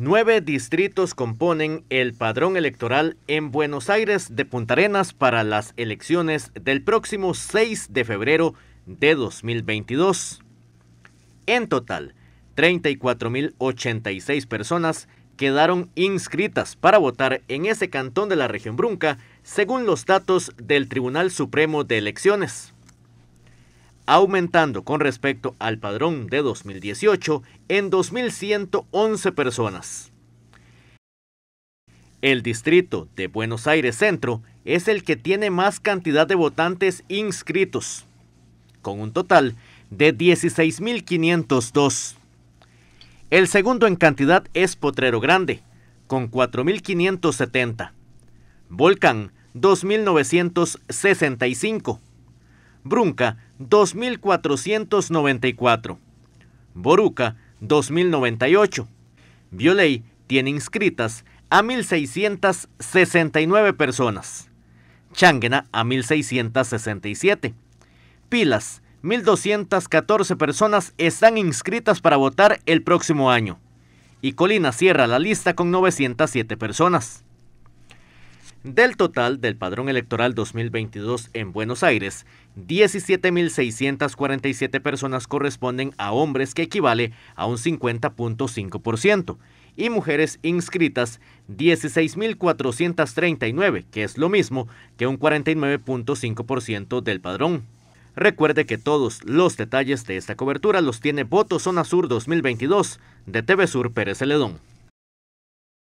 Nueve distritos componen el padrón electoral en Buenos Aires de Punta Arenas para las elecciones del próximo 6 de febrero de 2022. En total, 34.086 personas quedaron inscritas para votar en ese cantón de la región Brunca, según los datos del Tribunal Supremo de Elecciones aumentando con respecto al padrón de 2018 en 2.111 personas. El distrito de Buenos Aires Centro es el que tiene más cantidad de votantes inscritos, con un total de 16.502. El segundo en cantidad es Potrero Grande, con 4.570. Volcán, 2.965. Brunca, 2.494. Boruca, 2.098. Violey tiene inscritas a 1.669 personas. Changuena a 1.667. Pilas, 1.214 personas están inscritas para votar el próximo año. Y Colina cierra la lista con 907 personas. Del total del padrón electoral 2022 en Buenos Aires, 17.647 personas corresponden a hombres que equivale a un 50.5% y mujeres inscritas 16.439, que es lo mismo que un 49.5% del padrón. Recuerde que todos los detalles de esta cobertura los tiene Voto Zona Sur 2022 de TV Sur Pérez Celedón.